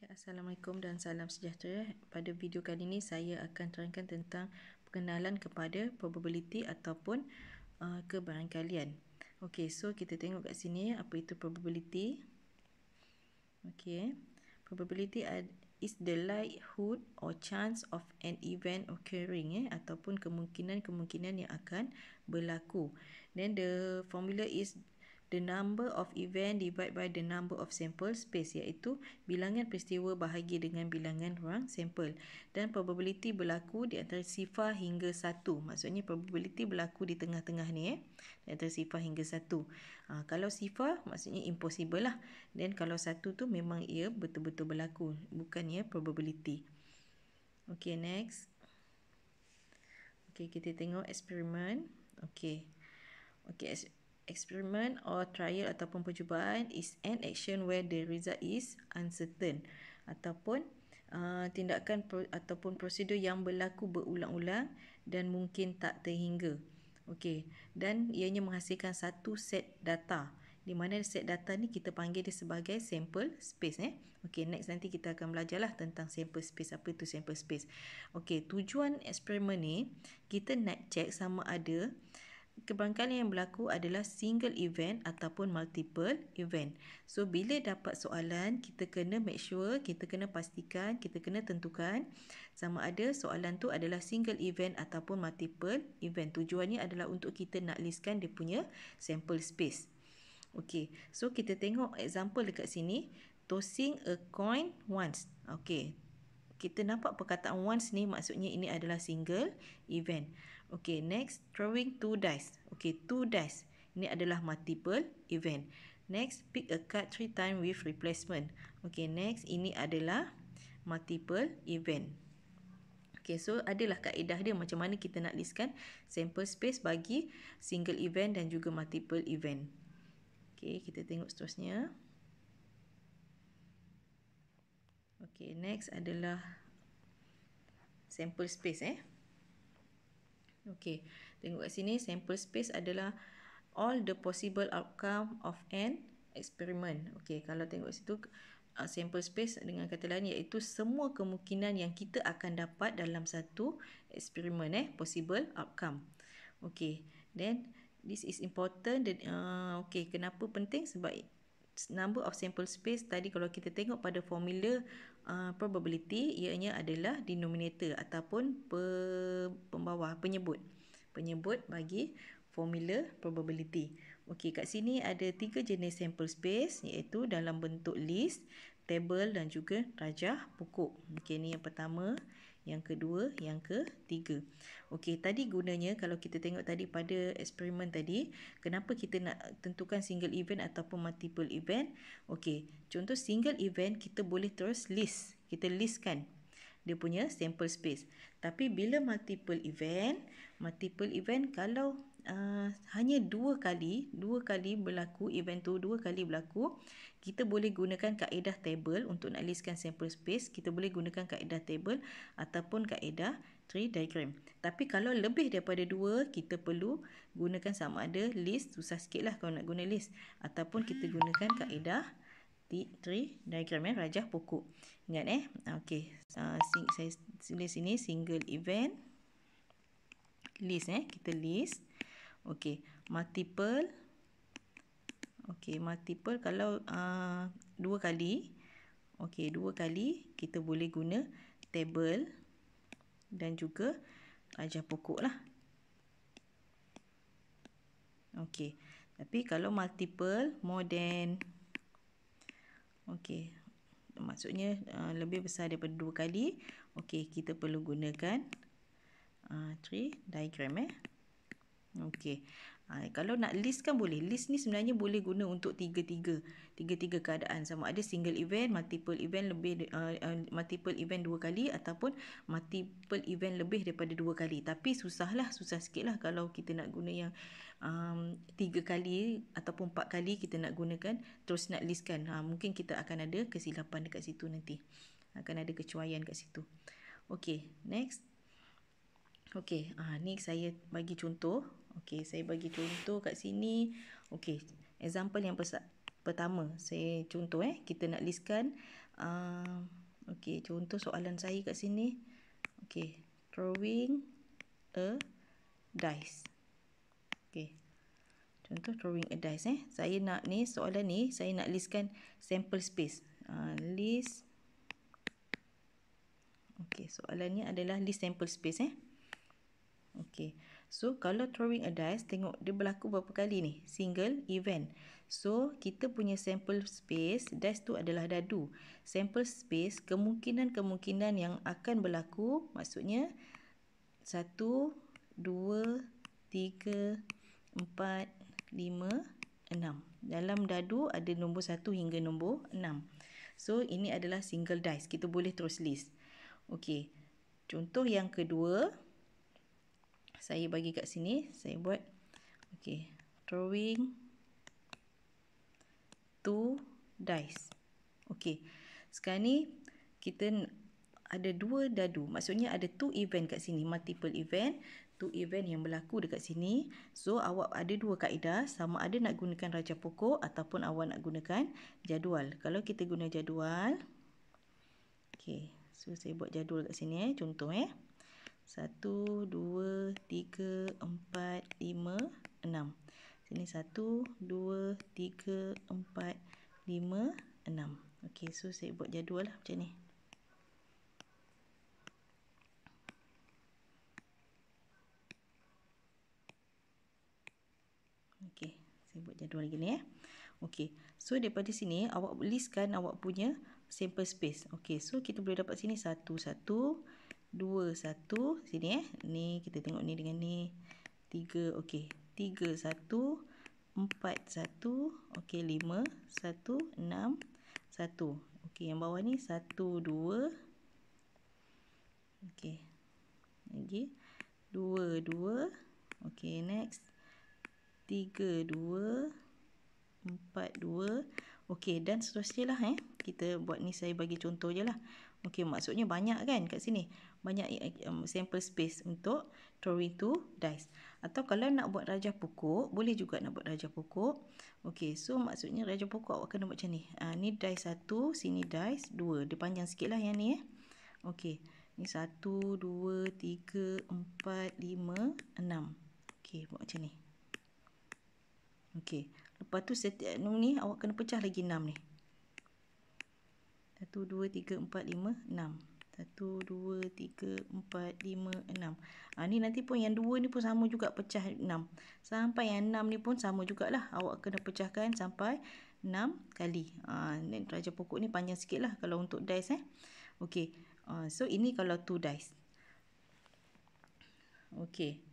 Okay, Assalamualaikum dan salam sejahtera. Pada video kali ini saya akan terangkan tentang pengenalan kepada probability ataupun uh, kebarangkalian. Okey, so kita tengok kat sini apa itu probability. Okey. Probability is the likelihood or chance of an event occurring eh ataupun kemungkinan-kemungkinan yang akan berlaku. Then the formula is the number of event divided by the number of sample space iaitu bilangan peristiwa bahagi dengan bilangan ruang sampel dan probability berlaku di antara sifar hingga 1 maksudnya probability berlaku di tengah-tengah ni eh di antara sifar hingga 1 uh, ha, kalau sifar maksudnya impossible lah dan kalau 1 tu memang ia betul-betul berlaku bukan ya probability Okay, next. Okay, kita tengok eksperimen. Okay. Okay, experiment or trial ataupun percubaan is an action where the result is uncertain ataupun uh, tindakan pro- ataupun prosedur yang berlaku berulang-ulang dan mungkin tak terhingga. okay. dan ianya menghasilkan satu set data di mana set data ni kita panggil dia sebagai sample space eh. Okey, next nanti kita akan belajarlah tentang sample space apa itu sample space. Okey, tujuan eksperimen ni kita nak check sama ada uh, kebangkalan yang berlaku adalah single event ataupun multiple event. So bila dapat soalan, kita kena make sure, kita kena pastikan, kita kena tentukan sama ada soalan tu adalah single event ataupun multiple event. Tujuannya adalah untuk kita nak listkan dia punya sample space. Okay, so kita tengok example dekat sini. Tossing a coin once. Okay, kita nampak perkataan once ni maksudnya ini adalah single event. Okay, next, throwing two dice. Okay, two dice. Ini adalah multiple event. Next, pick a card three time with replacement. Okay, next, ini adalah multiple event. Okay, so adalah kaedah dia macam mana kita nak listkan sample space bagi single event dan juga multiple event. Okay, kita tengok seterusnya. Okay, next adalah sample space eh. Okey, tengok kat sini sample space adalah all the possible outcome of an experiment. Okey, kalau tengok kat situ uh, sample space dengan kata lain iaitu semua kemungkinan yang kita akan dapat dalam satu eksperimen eh possible outcome. Okey, then this is important. Then, uh, okey, kenapa penting? Sebab number of sample space tadi kalau kita tengok pada formula uh, probability ianya adalah denominator ataupun pe pembawah penyebut penyebut bagi formula probability. Okey kat sini ada tiga jenis sample space iaitu dalam bentuk list, table dan juga rajah pokok. Okey ni yang pertama yang kedua, yang ketiga. Okey, tadi gunanya kalau kita tengok tadi pada eksperimen tadi, kenapa kita nak tentukan single event ataupun multiple event? Okey, contoh single event kita boleh terus list. Kita listkan dia punya sample space. Tapi bila multiple event, multiple event kalau Ah, hanya dua kali, dua kali berlaku event tu, dua kali berlaku, kita boleh gunakan kaedah table untuk nak listkan sample space, kita boleh gunakan kaedah table ataupun kaedah tree diagram. Tapi kalau lebih daripada dua, kita perlu gunakan sama ada list, susah sikit lah kalau nak guna list, ataupun kita gunakan kaedah tree diagram eh, rajah pokok. Ingat eh? Okay. Uh, ah, sing, saya tulis sini single event list eh, kita list okey multiple okey multiple kalau uh, dua kali okey dua kali kita boleh guna table dan juga ajar lah. okey tapi kalau multiple more than okey maksudnya uh, lebih besar daripada dua kali okey kita perlu gunakan uh, ah, tree diagram eh Okey. Ha, kalau nak list kan boleh. List ni sebenarnya boleh guna untuk tiga-tiga. Tiga-tiga keadaan. Sama ada single event, multiple event lebih uh, multiple event dua kali ataupun multiple event lebih daripada dua kali. Tapi susahlah, susah sikit lah kalau kita nak guna yang um, tiga kali ataupun empat kali kita nak gunakan terus nak listkan. Ha, mungkin kita akan ada kesilapan dekat situ nanti. Akan ada kecuaian dekat situ. Okey, next. Okey, ah ni saya bagi contoh. Okey, saya bagi contoh kat sini. Okey, example yang pesa- pertama. Saya contoh eh, kita nak listkan uh, okey, contoh soalan saya kat sini. Okey, throwing a dice. Okey. Contoh throwing a dice eh. Saya nak ni soalan ni, saya nak listkan sample space. Uh, list Okey, soalan ni adalah list sample space eh. Okay. So, kalau throwing a dice, tengok dia berlaku berapa kali ni? Single event. So, kita punya sample space, dice tu adalah dadu. Sample space, kemungkinan-kemungkinan yang akan berlaku, maksudnya, satu, dua, tiga, empat, lima, enam. Dalam dadu ada nombor satu hingga nombor enam. So, ini adalah single dice. Kita boleh terus list. Okey, Contoh yang kedua saya bagi kat sini saya buat okey drawing two dice okey sekarang ni kita ada dua dadu maksudnya ada two event kat sini multiple event two event yang berlaku dekat sini so awak ada dua kaedah sama ada nak gunakan raja pokok ataupun awak nak gunakan jadual kalau kita guna jadual okey so saya buat jadual kat sini eh contoh eh satu, dua, tiga, empat, lima, enam. Sini satu, dua, tiga, empat, lima, enam. Okey, so saya buat jadual lah macam ni. Okey, saya buat jadual lagi ni eh. Okey, so daripada sini awak listkan awak punya sample space. Okey, so kita boleh dapat sini satu, satu dua satu Sini eh Ni kita tengok ni dengan ni tiga, ok tiga satu empat satu Ok, lima satu enam satu Ok, yang bawah ni satu dua Ok Lagi dua dua Ok, next tiga dua empat dua Ok, dan seterusnya lah eh Kita buat ni saya bagi contoh je lah Ok, maksudnya banyak kan kat sini banyak um, sample space untuk drawing to dice atau kalau nak buat rajah pokok boleh juga nak buat rajah pokok Okey, so maksudnya rajah pokok awak kena buat macam ni uh, ni dice satu sini dice dua dia panjang sikit lah yang ni eh Okey, ni satu dua tiga empat lima enam Okey, buat macam ni Okey, lepas tu setiap eh, ni awak kena pecah lagi enam ni satu dua tiga empat lima enam satu, dua, tiga, empat, lima, enam. Ha, ni nanti pun yang dua ni pun sama juga pecah enam. Sampai yang enam ni pun sama jugalah. Awak kena pecahkan sampai enam kali. Ha, ah, ni raja pokok ni panjang sikit lah kalau untuk dice eh. Okay. Ha, ah, so, ini kalau two dice. Okay.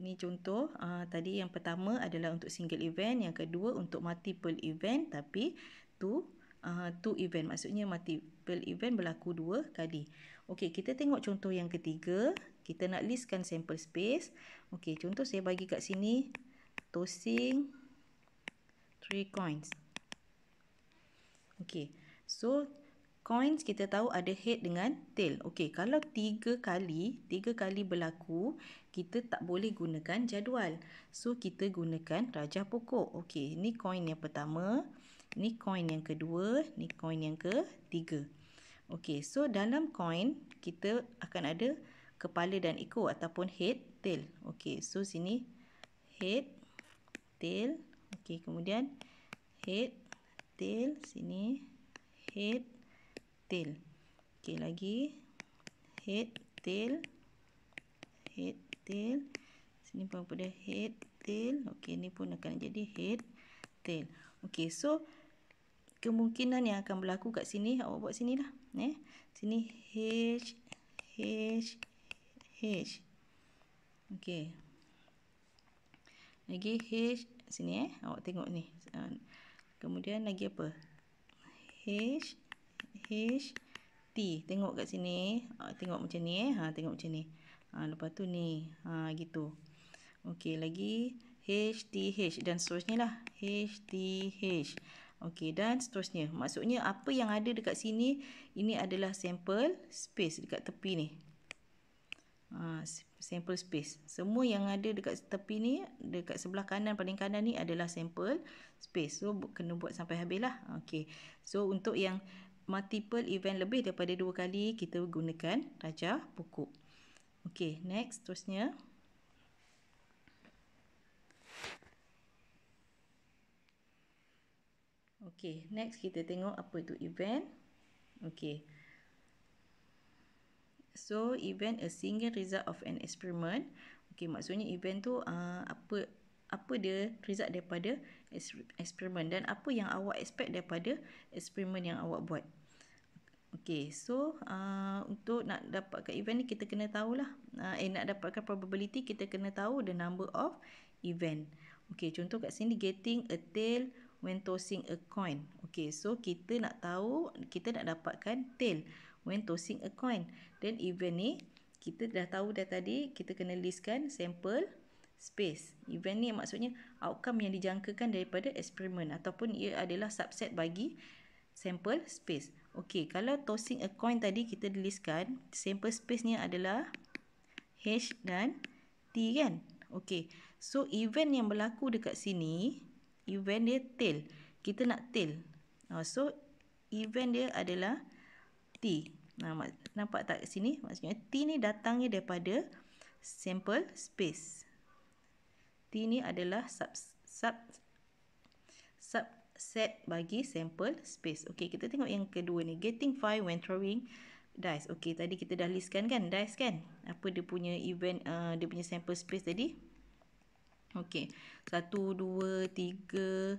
Ni contoh, uh, tadi yang pertama adalah untuk single event, yang kedua untuk multiple event tapi two uh, two event. Maksudnya multiple event berlaku dua kali. Okey, kita tengok contoh yang ketiga. Kita nak listkan sample space. Okey, contoh saya bagi kat sini. Tossing three coins. Okey, so coins kita tahu ada head dengan tail. Okey, kalau tiga kali, tiga kali berlaku, kita tak boleh gunakan jadual. So kita gunakan raja pokok. Okey, ni coin yang pertama, ni coin yang kedua, ni coin yang ketiga. Okey, so dalam coin kita akan ada kepala dan ekor ataupun head, tail. Okey, so sini head, tail. Okey, kemudian head, tail sini head, tail. Okey, lagi head, tail, head, tail sini pun pada head tail okey ni pun akan jadi head tail okey so kemungkinan yang akan berlaku kat sini awak buat sini sinilah eh sini h h h okey lagi h sini eh awak tengok ni ah, kemudian lagi apa h h t tengok kat sini tengok macam ni eh ha tengok macam ni ha, lepas tu ni ha, gitu ok lagi h t h dan seterusnya lah h t h. ok dan seterusnya maksudnya apa yang ada dekat sini ini adalah sample space dekat tepi ni ha, ah, sample space semua yang ada dekat tepi ni dekat sebelah kanan paling kanan ni adalah sample space so kena buat sampai habis lah ok so untuk yang multiple event lebih daripada dua kali kita gunakan raja pokok Okey, next terusnya. Okey, next kita tengok apa itu event. Okey. So, event a single result of an experiment. Okey, maksudnya event tu uh, apa apa dia result daripada eksperimen dan apa yang awak expect daripada eksperimen yang awak buat. Okay, so uh, untuk nak dapatkan event ni kita kena tahulah. Uh, eh, nak dapatkan probability kita kena tahu the number of event. Okay, contoh kat sini getting a tail when tossing a coin. Okay, so kita nak tahu, kita nak dapatkan tail when tossing a coin. Then event ni, kita dah tahu dah tadi, kita kena listkan sample space. Event ni maksudnya outcome yang dijangkakan daripada eksperimen ataupun ia adalah subset bagi sample space. Okey, kalau tossing a coin tadi kita deliskan, sample space-nya adalah H dan T kan? Okey, so event yang berlaku dekat sini, event dia tail. Kita nak tail. Ah, so, event dia adalah T. Ah, nampak tak sini? Maksudnya T ni datangnya daripada sample space. T ni adalah sub, sub set bagi sample space. Okey, kita tengok yang kedua ni. Getting five when throwing dice. Okey, tadi kita dah listkan kan dice kan? Apa dia punya event, uh, dia punya sample space tadi? Okey, satu, dua, tiga,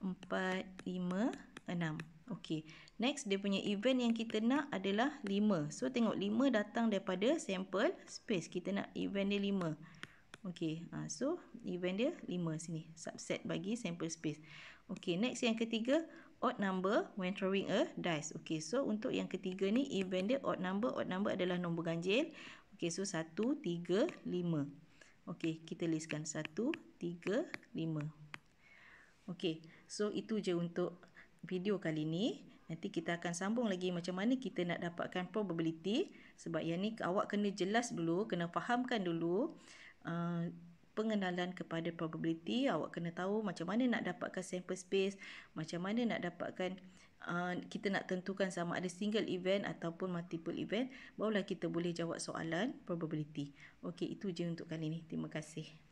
empat, lima, enam. Okey, next dia punya event yang kita nak adalah lima. So, tengok lima datang daripada sample space. Kita nak event dia lima. Okey, uh, so event dia 5 sini. Subset bagi sample space. Okey, next yang ketiga. Odd number when throwing a dice. Okey, so untuk yang ketiga ni event dia odd number. Odd number adalah nombor ganjil. Okey, so 1, 3, 5. Okey, kita listkan 1, 3, 5. Okey, so itu je untuk video kali ni. Nanti kita akan sambung lagi macam mana kita nak dapatkan probability. Sebab yang ni awak kena jelas dulu, kena fahamkan dulu. Uh, pengenalan kepada probability awak kena tahu macam mana nak dapatkan sample space macam mana nak dapatkan uh, kita nak tentukan sama ada single event ataupun multiple event barulah kita boleh jawab soalan probability okey itu je untuk kali ini terima kasih